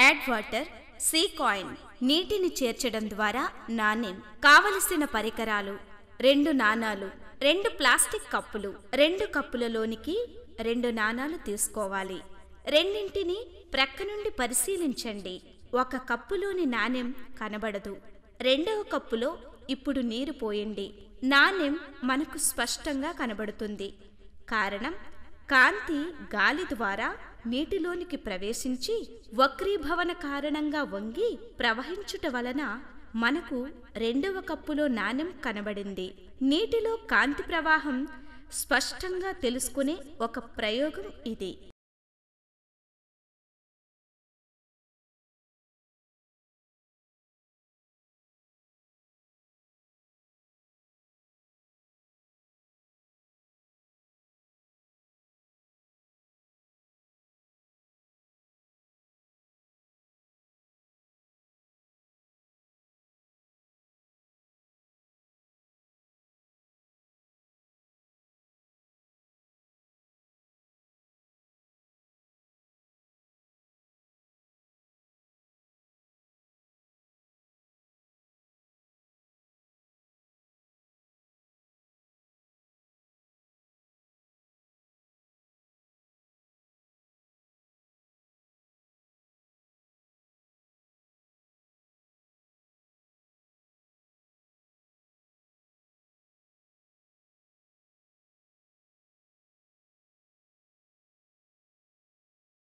add water see coin నీటిని చేర్చడం ద్వారా నాణ్యం కావలసిన పరికరాలు రెండు నాణాలు రెండు ప్లాస్టిక్ కప్పులు రెండు కప్పులలోనికి రెండు నాణాలు తీసుకోవాలి రెండింటిని ప్రక్క నుండి పరిశీలించండి ఒక కప్పులోని నాణ్యం కనబడదు రెండవ కప్పులో ఇప్పుడు నీరు పోయండి నాణ్యం మనకు స్పష్టంగా కనబడుతుంది కారణం కాంతి గాలి ద్వారా నీటిలోనికి ప్రవేశించి వక్రీభవన కారణంగా వంగి ప్రవహించుట వలన మనకు రెండవ కప్పులో నాణ్యం కనబడింది నీటిలో కాంతి ప్రవాహం స్పష్టంగా తెలుసుకునే ఒక ప్రయోగం ఇది